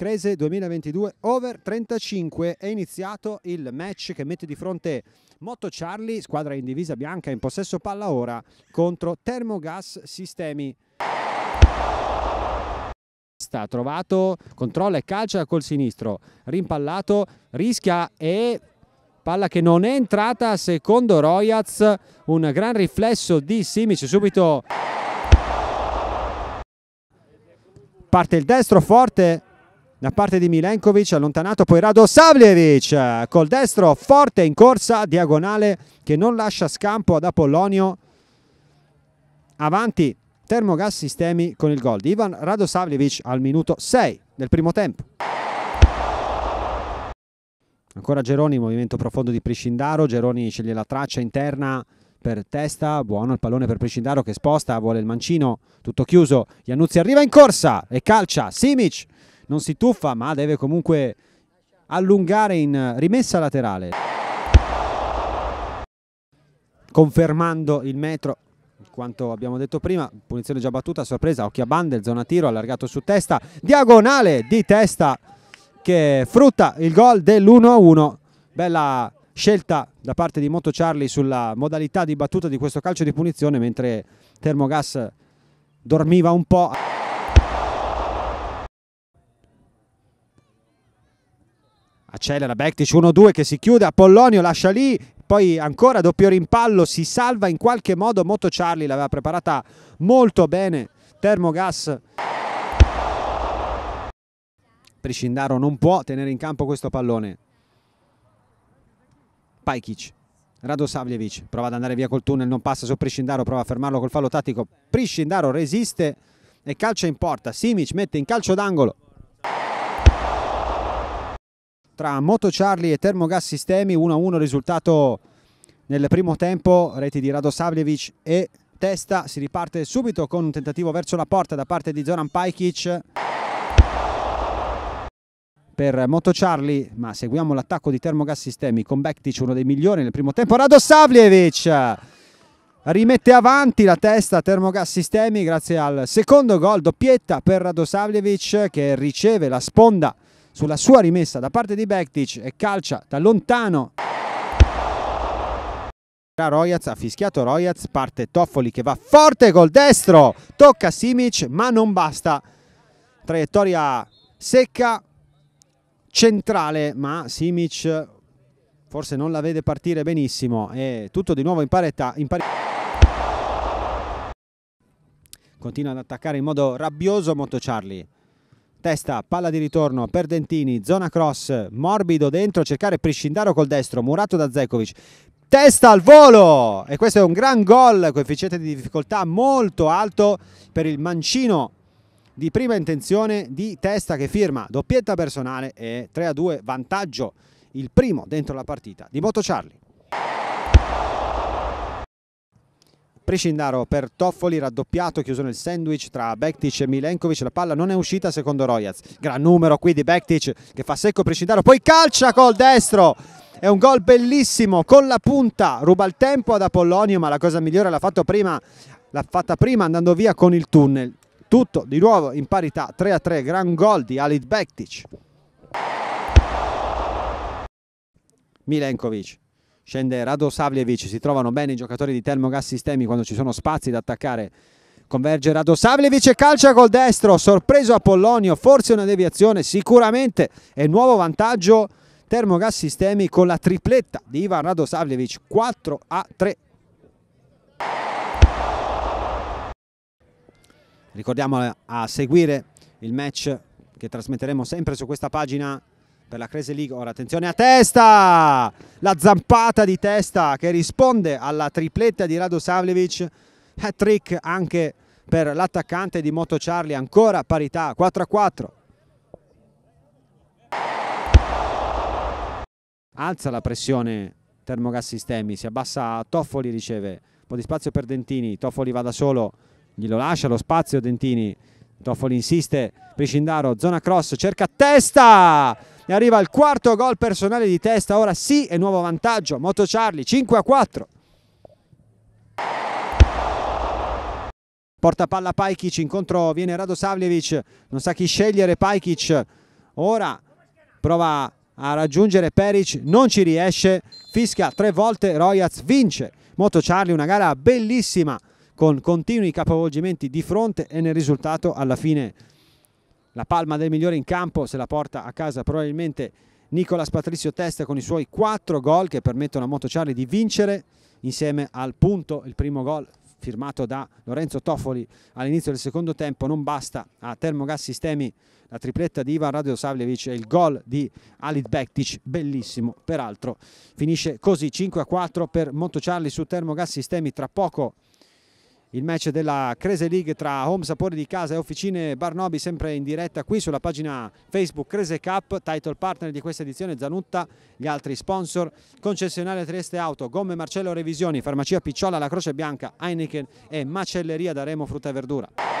Crese 2022 over 35 è iniziato il match che mette di fronte Motto Charlie, squadra in divisa bianca in possesso palla ora contro Termogas Sistemi Sta trovato, controlla e calcia col sinistro, rimpallato, rischia e palla che non è entrata secondo Royaz, un gran riflesso di Simic subito parte il destro forte da parte di Milenkovic, allontanato poi Rado Radosavljevic col destro forte in corsa diagonale che non lascia scampo ad Apollonio. Avanti Termogas Sistemi con il gol di Ivan Radosavljevic al minuto 6 del primo tempo. Ancora Geroni, movimento profondo di Priscindaro, Geroni sceglie la traccia interna per testa, buono il pallone per Priscindaro che sposta, vuole il mancino, tutto chiuso, Iannuzzi arriva in corsa e calcia, Simic non si tuffa ma deve comunque allungare in rimessa laterale confermando il metro quanto abbiamo detto prima punizione già battuta sorpresa occhia bande zona tiro allargato su testa diagonale di testa che frutta il gol dell'1-1 bella scelta da parte di Moto Charlie sulla modalità di battuta di questo calcio di punizione mentre Termogas dormiva un po' accelera Bektic 1-2 che si chiude, Apollonio lascia lì, poi ancora doppio rimpallo, si salva in qualche modo, Moto Charlie l'aveva preparata molto bene, Termogas. Priscindaro non può tenere in campo questo pallone. Paikic Radosavljevic prova ad andare via col tunnel, non passa su Priscindaro, prova a fermarlo col fallo tattico, Priscindaro resiste e calcia in porta, Simic mette in calcio d'angolo tra Moto Charlie e Termogas Sistemi 1-1 risultato nel primo tempo reti di Rado Savljevic e Testa si riparte subito con un tentativo verso la porta da parte di Zoran Pajkic per Moto Charlie ma seguiamo l'attacco di Termogas Sistemi con Bektic uno dei migliori nel primo tempo Rado Savljevic rimette avanti la testa Termogas Sistemi grazie al secondo gol doppietta per Rado Savljevic che riceve la sponda sulla sua rimessa da parte di Bektic e calcia da lontano. Royaz ha fischiato Royaz, parte Toffoli che va forte col destro, tocca Simic ma non basta, traiettoria secca, centrale ma Simic forse non la vede partire benissimo e tutto di nuovo in parità. In parità continua ad attaccare in modo rabbioso Moto Charlie testa, palla di ritorno per Dentini, zona cross, morbido dentro, cercare Priscindaro col destro, murato da Zekovic, testa al volo e questo è un gran gol, coefficiente di difficoltà molto alto per il mancino di prima intenzione di testa che firma doppietta personale e 3 a 2 vantaggio il primo dentro la partita di Moto Charlie. Priscindaro per Toffoli, raddoppiato, chiuso nel sandwich tra Bektic e Milenkovic, la palla non è uscita secondo Royaz, gran numero qui di Bektic che fa secco Priscindaro, poi calcia col destro! È un gol bellissimo con la punta, ruba il tempo ad Apollonio, ma la cosa migliore l'ha fatta prima, l'ha fatta prima andando via con il tunnel. Tutto di nuovo in parità 3 3, gran gol di Alid Bektic. Milenkovic scende Rado Savljevic, si trovano bene i giocatori di Termogas Sistemi quando ci sono spazi da attaccare. Converge Rado Savljevic e calcia col destro, sorpreso Apollonio, forse una deviazione sicuramente è nuovo vantaggio Termogas Sistemi con la tripletta di Ivan Rado Savljevic 4 a 3. Ricordiamo a seguire il match che trasmetteremo sempre su questa pagina per la Crese League. Ora attenzione a testa! La zampata di testa che risponde alla tripletta di Rado Savlevic. Hat trick anche per l'attaccante di Moto Charlie. Ancora parità 4 a 4. Alza la pressione Termogas Sistemi, si abbassa Toffoli, riceve un po' di spazio per Dentini, Toffoli va da solo, glielo lascia lo spazio Dentini, Toffoli insiste, Priscindaro, zona cross, cerca testa, e arriva il quarto gol personale di testa, ora sì e nuovo vantaggio, Moto Charlie 5 a 4. Porta palla Paikic, incontro viene Rado Savljevic, non sa chi scegliere Paikic, ora prova a raggiungere Peric, non ci riesce, fischia tre volte, Royaz vince. Moto Charlie una gara bellissima con continui capovolgimenti di fronte e nel risultato alla fine la palma del migliore in campo se la porta a casa probabilmente Nicolas Patrizio Testa con i suoi quattro gol che permettono a Motociarli di vincere insieme al punto, il primo gol firmato da Lorenzo Toffoli all'inizio del secondo tempo, non basta a Termogas Sistemi la tripletta di Ivan Radio Savljevic e il gol di Alit Bektic, bellissimo peraltro. Finisce così 5 a 4 per Motociarli su Termogas Sistemi, tra poco il match della Crese League tra Home Sapore di Casa e Officine Barnobi sempre in diretta qui sulla pagina Facebook Crese Cup, title partner di questa edizione Zanutta, gli altri sponsor, concessionaria Trieste Auto, Gomme Marcello Revisioni, Farmacia Picciola, La Croce Bianca, Heineken e Macelleria da Remo Frutta e Verdura.